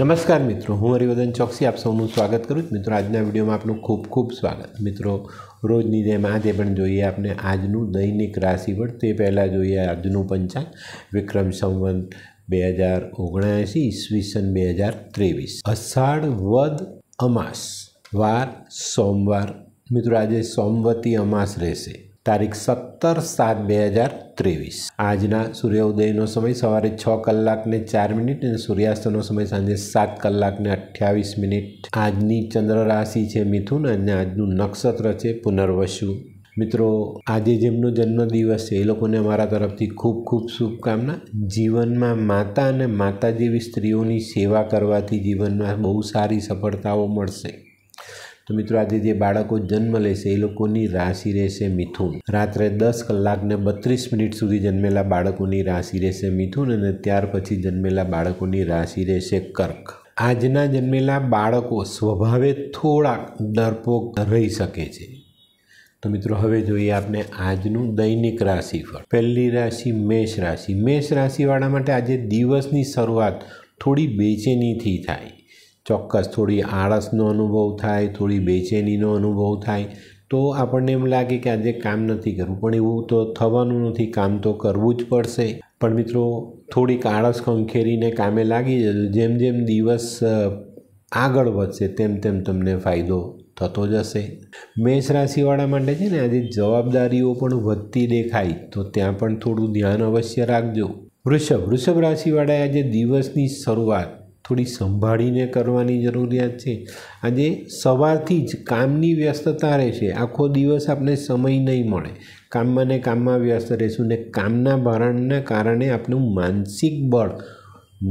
નમસ્કાર મિત્રો હું હરિવર્ધન ચોકસી આપ સૌનું સ્વાગત કરું છું મિત્રો આજના વિડીયોમાં આપનું ખૂબ ખૂબ સ્વાગત મિત્રો રોજની જેમ આજે પણ જોઈએ આપણે આજનું દૈનિક રાશિફળ તે પહેલાં જોઈએ આજનું પંચાંગ વિક્રમ સંવંત બે હજાર ઓગણએંસી ઈસવીસન બે હજાર ત્રેવીસ અષાઢ વદ અમાસ વાર સોમવાર મિત્રો આજે સોમવતી અમાસ રહેશે તારીખ સત્તર સાત બે હજાર ત્રેવીસ આજના સૂર્ય ઉદયનો સમય સવારે છ કલાકને ચાર મિનિટ અને સૂર્યાસ્તનો સમય સાંજે સાત કલાકને અઠ્યાવીસ મિનિટ આજની ચંદ્ર રાશિ છે મિથુન અને આજનું નક્ષત્ર છે પુનર્વસુ મિત્રો આજે જેમનો જન્મદિવસ છે એ લોકોને અમારા તરફથી ખૂબ ખૂબ શુભકામના જીવનમાં માતા અને માતા જેવી સ્ત્રીઓની સેવા કરવાથી જીવનમાં બહુ સારી સફળતાઓ મળશે તો મિત્રો આજે જે બાળકો જન્મ લેશે એ લોકોની રાશિ રહેશે મિથુન રાત્રે દસ કલાકને બત્રીસ મિનિટ સુધી જન્મેલા બાળકોની રાશિ રહેશે મિથુન અને ત્યાર પછી જન્મેલા બાળકોની રાશિ રહેશે કર્ક આજના જન્મેલા બાળકો સ્વભાવે થોડાક ડરપોક રહી શકે છે તો મિત્રો હવે જોઈએ આપને આજનું દૈનિક રાશિફળ પહેલી રાશિ મેષ રાશિ મેષ રાશિવાળા માટે આજે દિવસની શરૂઆત થોડી બેચેનીથી થાય ચોક્કસ થોડી આળસનો અનુભવ થાય થોડી બેચેનીનો અનુભવ થાય તો આપણને એમ લાગે કે આજે કામ નથી કરવું પણ એવું તો થવાનું નથી કામ તો કરવું જ પડશે પણ મિત્રો થોડીક આળસ ખંખેરીને કામે લાગી જજો જેમ જેમ દિવસ આગળ વધશે તેમ તેમ તમને ફાયદો થતો જશે મેષ રાશિવાળા માટે છે ને આજે જવાબદારીઓ પણ વધતી દેખાય તો ત્યાં પણ થોડું ધ્યાન અવશ્ય રાખજો વૃષભ વૃષભ રાશિવાળાએ આજે દિવસની શરૂઆત થોડી સંભાળીને કરવાની જરૂરિયાત છે આજે સવારથી જ કામની વ્યસ્તતા રહેશે આખો દિવસ આપણે સમય નહીં મળે કામમાં ને કામમાં વ્યસ્ત રહેશું ને કામના ભારણના કારણે આપણું માનસિક બળ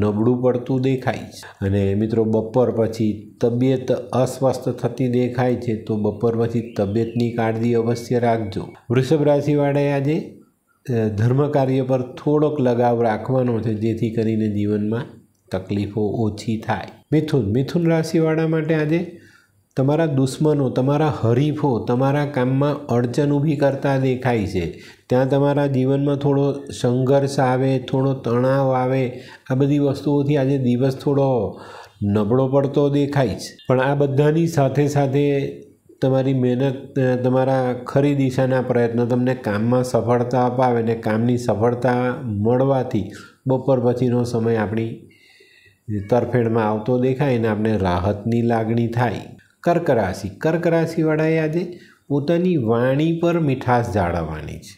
નબળું પડતું દેખાય છે અને મિત્રો બપોર પછી તબિયત અસ્વસ્થ થતી દેખાય છે તો બપોર પછી તબિયતની કાળજી અવશ્ય રાખજો વૃષભ રાશિવાળાએ આજે ધર્મ કાર્ય પર થોડોક લગાવ રાખવાનો છે જેથી કરીને જીવનમાં તકલીફો ઓછી થાય મિથુન મિથુન રાશિવાળા માટે આજે તમારા દુશ્મનો તમારા હરીફો તમારા કામમાં અડચણ ઊભી કરતા દેખાય છે ત્યાં તમારા જીવનમાં થોડો સંઘર્ષ આવે થોડો તણાવ આવે આ બધી વસ્તુઓથી આજે દિવસ થોડો નબળો પડતો દેખાય છે પણ આ બધાની સાથે સાથે તમારી મહેનત તમારા ખરી દિશાના પ્રયત્ન તમને કામમાં સફળતા અપાવે અને કામની સફળતા મળવાથી બપોર પછીનો સમય આપણી તરફેણમાં આવતો દેખાય અને આપણે રાહતની લાગણી થાય કર્ક રાશિ કર્ક રાશિવાળાએ આજે પોતાની વાણી પર મીઠાશ જાળવવાની છે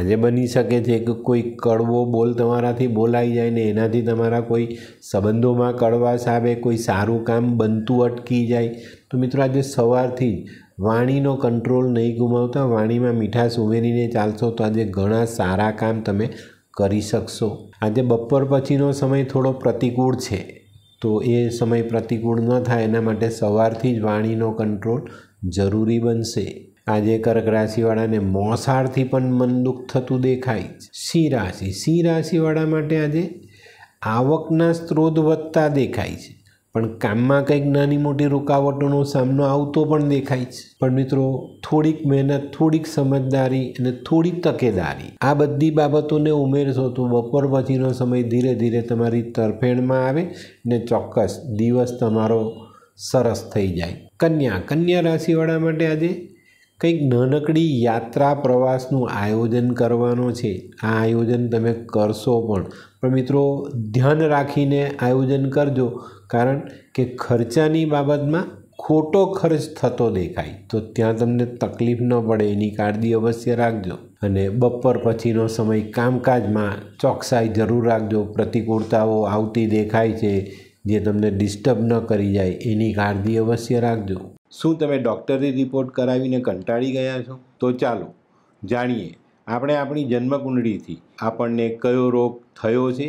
આજે બની શકે છે કે કોઈ કડવો બોલ તમારાથી બોલાઈ જાય ને એનાથી તમારા કોઈ સંબંધોમાં કડવાશ આવે કોઈ સારું કામ બનતું અટકી જાય તો મિત્રો આજે સવારથી વાણીનો કંટ્રોલ નહીં ગુમાવતા વાણીમાં મીઠાશ ઉમેરીને ચાલશો તો આજે ઘણા સારા કામ તમે કરી શકશો આજે બપોર પછીનો સમય થોડો પ્રતિકૂળ છે તો એ સમય પ્રતિકૂળ ન થાય એના માટે સવારથી જ વાણીનો કંટ્રોલ જરૂરી બનશે આજે કર્ક રાશિવાળાને મોસાળથી પણ મન દુઃખ થતું દેખાય સિંહ રાશિ સિંહ રાશિવાળા માટે આજે આવકના સ્ત્રોત વધતા દેખાય છે પણ કામમાં કંઈક નાની મોટી રૂકાવટોનો સામનો આવતો પણ દેખાય છે પણ મિત્રો થોડીક મહેનત થોડીક સમજદારી અને થોડીક તકેદારી આ બધી બાબતોને ઉમેરશો તો બપોર પછીનો સમય ધીરે ધીરે તમારી તરફેણમાં આવે ને ચોક્કસ દિવસ તમારો સરસ થઈ જાય કન્યા કન્યા રાશિવાળા માટે આજે કંઈક નાનકડી યાત્રા પ્રવાસનું આયોજન કરવાનો છે આ આયોજન તમે કરશો પણ પણ મિત્રો ધ્યાન રાખીને આયોજન કરજો કારણ કે ખર્ચાની બાબતમાં ખોટો ખર્ચ થતો દેખાય તો ત્યાં તમને તકલીફ ન પડે એની કાળજી અવશ્ય રાખજો અને બપોર પછીનો સમય કામકાજમાં ચોકસાઈ જરૂર રાખજો પ્રતિકૂળતાઓ આવતી દેખાય છે જે તમને ડિસ્ટર્બ ન કરી જાય એની કાળજી અવશ્ય રાખજો શું તમે ડૉક્ટરી રિપોર્ટ કરાવીને કંટાળી ગયા છો તો ચાલો જાણીએ આપણે આપણી જન્મકુંડળીથી આપણને કયો રોગ થયો છે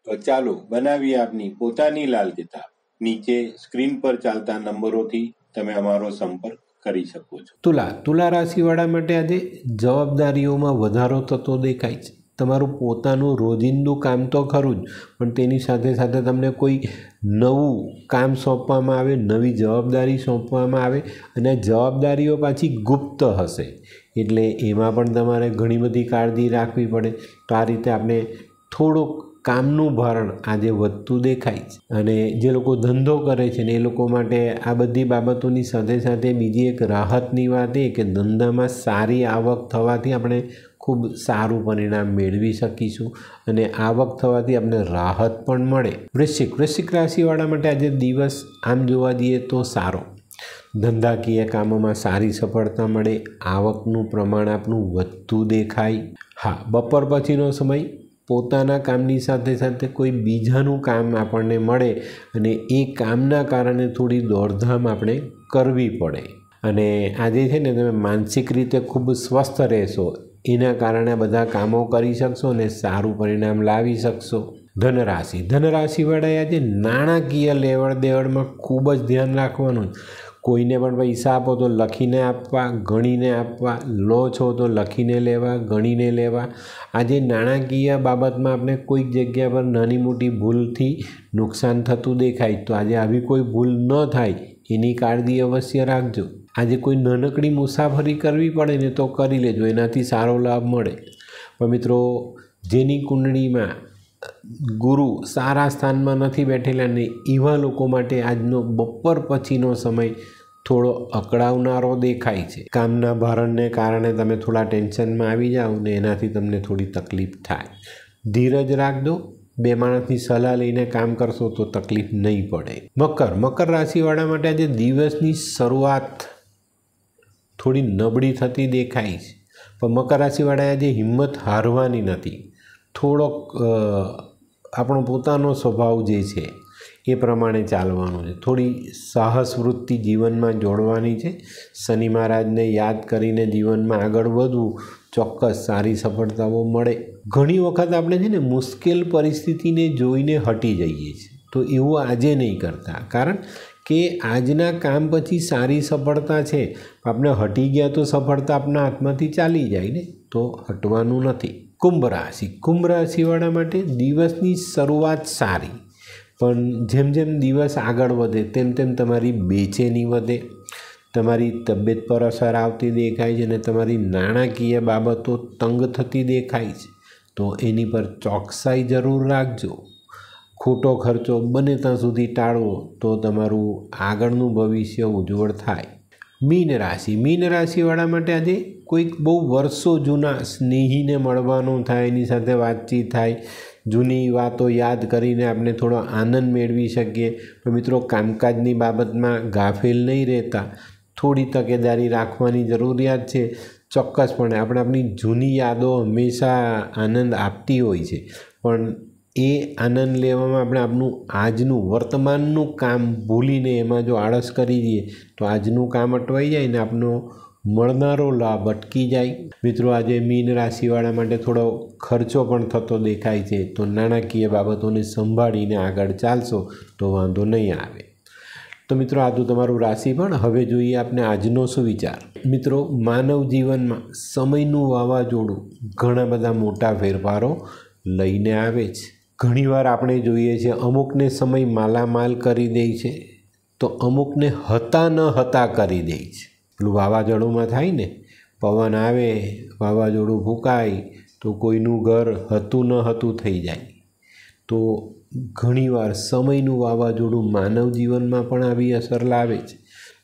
ચાલો બનાવી આપની પોતાની લાલ કિતાબ નીચે સ્ક્રીન પર ચાલતા નંબરોથી તમે અમારો સંપર્ક કરી શકો છો તુલા તુલા રાશિવાળા માટે આજે જવાબદારીઓમાં વધારો થતો દેખાય છે તમારું પોતાનું રોજિંદુ કામ તો ખરું જ પણ તેની સાથે સાથે તમને કોઈ નવું કામ સોંપવામાં આવે નવી જવાબદારી સોંપવામાં આવે અને જવાબદારીઓ પાછી ગુપ્ત હશે એટલે એમાં પણ તમારે ઘણી બધી કાળજી રાખવી પડે તો આ રીતે આપણે થોડોક કામનું ભારણ આજે વધતું દેખાય છે અને જે લોકો ધંધો કરે છે ને એ લોકો માટે આ બધી બાબતોની સાથે સાથે બીજી એક રાહતની વાત એ કે ધંધામાં સારી આવક થવાથી આપણે ખૂબ સારું પરિણામ મેળવી શકીશું અને આવક થવાથી આપણે રાહત પણ મળે વૃશ્ચિક વૃશ્ચિક રાશિવાળા માટે આજે દિવસ આમ જોવા જઈએ તો સારો ધંધાકીય કામોમાં સારી સફળતા મળે આવકનું પ્રમાણ આપણું વધતું દેખાય હા બપોર પછીનો સમય પોતાના કામની સાથે સાથે કોઈ બીજાનું કામ આપણને મળે અને એ કામના કારણે થોડી દોડધામ આપણે કરવી પડે અને આજે છે ને તમે માનસિક રીતે ખૂબ સ્વસ્થ રહેશો એના કારણે બધા કામો કરી શકશો અને સારું પરિણામ લાવી શકશો ધનરાશિ ધનરાશિવાળાએ આજે નાણાકીય લેવડ દેવડમાં ખૂબ જ ધ્યાન રાખવાનું કોઈને પણ પૈસા આપો તો લખીને આપવા ગણીને આપવા લો છો તો લખીને લેવા ગણીને લેવા આજે નાણાકીય બાબતમાં આપણે કોઈક જગ્યા પર નાની મોટી ભૂલથી નુકસાન થતું દેખાય તો આજે આવી કોઈ ભૂલ ન થાય એની કાળજી અવશ્ય રાખજો આજે કોઈ નાનકડી મુસાફરી કરવી પડે ને તો કરી લેજો એનાથી સારો લાભ મળે પણ મિત્રો જેની કુંડળીમાં ગુરુ સારા સ્થાનમાં નથી બેઠેલા ને એવા લોકો માટે આજનો બપોર પછીનો સમય થોડો અકળાવનારો દેખાય છે કામના ભારણને કારણે તમે થોડા ટેન્શનમાં આવી જાઓ ને એનાથી તમને થોડી તકલીફ થાય ધીરજ રાખજો બે માણસની સલાહ લઈને કામ કરશો તો તકલીફ નહીં પડે મકર મકર રાશિવાળા માટે આજે દિવસની શરૂઆત થોડી નબળી થતી દેખાય છે પણ મકર રાશિવાળાએ આજે હિંમત હારવાની નથી થોડોક આપણો પોતાનો સ્વભાવ જે છે એ પ્રમાણે ચાલવાનું છે થોડી સાહસ વૃત્તિ જીવનમાં જોડવાની છે શનિ મહારાજને યાદ કરીને જીવનમાં આગળ વધવું ચોક્કસ સારી સફળતાઓ મળે ઘણી વખત આપણે છે ને મુશ્કેલ પરિસ્થિતિને જોઈને હટી જઈએ છીએ તો એવું આજે નહીં કરતા કારણ કે આજના કામ પછી સારી સફળતા છે આપણે હટી ગયા તો સફળતા આપણા હાથમાંથી ચાલી જાય ને તો હટવાનું નથી કુંભ રાશિ કુંભ રાશિવાળા માટે દિવસની શરૂઆત સારી પણ જેમ જેમ દિવસ આગળ વધે તેમ તેમ તમારી બેચેની વધે તમારી તબિયત પર અસર આવતી દેખાય છે અને તમારી નાણાકીય બાબતો તંગ થતી દેખાય છે તો એની પર ચોકસાઈ જરૂર રાખજો ખોટો ખર્ચો બને ત્યાં સુધી ટાળવો તો તમારું આગળનું ભવિષ્ય ઉજ્જવળ થાય મીન રાશિ મીન રાશિવાળા માટે આજે કોઈક બહુ વર્ષો જૂના સ્નેહીને મળવાનું થાય એની સાથે વાતચીત થાય જૂની વાતો યાદ કરીને આપણે થોડો આનંદ મેળવી શકીએ પણ મિત્રો કામકાજની બાબતમાં ગાફેલ નહીં રહેતા થોડી તકેદારી રાખવાની જરૂરિયાત છે ચોક્કસપણે આપણે આપણી જૂની યાદો હંમેશા આનંદ આપતી હોય છે પણ એ આનંદ લેવામાં આપણે આપણું આજનું વર્તમાનનું કામ ભૂલીને એમાં જો આળસ કરી દઈએ તો આજનું કામ અટવાઈ જાય ને આપનો મળનારો લાભ અટકી જાય મિત્રો આજે મીન રાશિવાળા માટે થોડો ખર્ચો પણ થતો દેખાય છે તો નાણાકીય બાબતોને સંભાળીને આગળ ચાલશો તો વાંધો નહીં આવે તો મિત્રો આ તો તમારું રાશિ પણ હવે જોઈએ આપણે આજનો સુવિચાર મિત્રો માનવ જીવનમાં સમયનું વાવાઝોડું ઘણા બધા મોટા ફેરફારો લઈને આવે છે ઘણીવાર આપણે જોઈએ છીએ અમુકને સમય માલામાલ કરી દે છે તો અમુકને હતા ન હતા કરી દે છે પેલું વાવાઝોડુંમાં થાય ને પવન આવે વાવાઝોડું ફૂંકાય તો કોઈનું ઘર હતું ન હતું થઈ જાય તો ઘણીવાર સમયનું વાવાઝોડું માનવ જીવનમાં પણ આવી અસર લાવે છે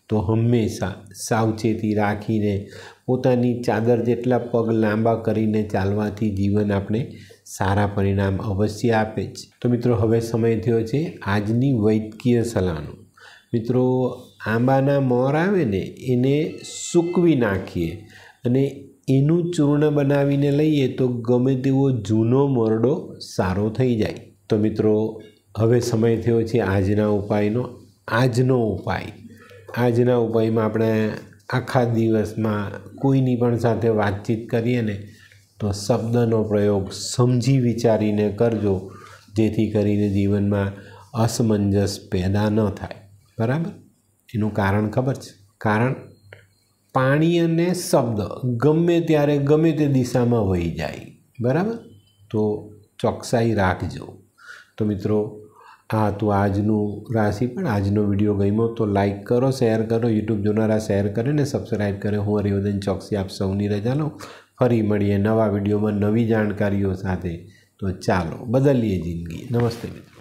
તો હંમેશા સાવચેતી રાખીને પોતાની ચાદર જેટલા પગ લાંબા કરીને ચાલવાથી જીવન આપણે સારા પરિણામ અવશ્ય આપે જ તો મિત્રો હવે સમય થયો છે આજની વૈદકીય સલાહનો મિત્રો આંબાના મોર આવે ને એને સૂકવી નાખીએ અને એનું ચૂર્ણ બનાવીને લઈએ તો ગમે તેવો જૂનો મરડો સારો થઈ જાય તો મિત્રો હવે સમય થયો છે આજના ઉપાયનો આજનો ઉપાય આજના ઉપાયમાં આપણે આખા દિવસમાં કોઈની પણ સાથે વાતચીત કરીએ ને તો શબ્દનો પ્રયોગ સમજી વિચારીને કરજો જેથી કરીને જીવનમાં અસમંજસ પેદા ન થાય બરાબર એનું કારણ ખબર છે કારણ પાણી અને શબ્દ ગમે ત્યારે ગમે તે દિશામાં વહી જાય બરાબર તો ચોકસાઈ રાખજો તો મિત્રો આ હતું આજનું રાશિ પણ આજનો વિડીયો ગમ્યો તો લાઇક કરો શેર કરો યુટ્યુબ જોનારા શેર કરે ને સબસ્ક્રાઈબ કરે હું હરિવર્ધન ચોકસી આપ સૌની રજા લઉં ફરી મળીએ નવા વિડીયોમાં નવી જાણકારીઓ સાથે તો ચાલો બદલીએ જિંદગી નમસ્તે મિત્રો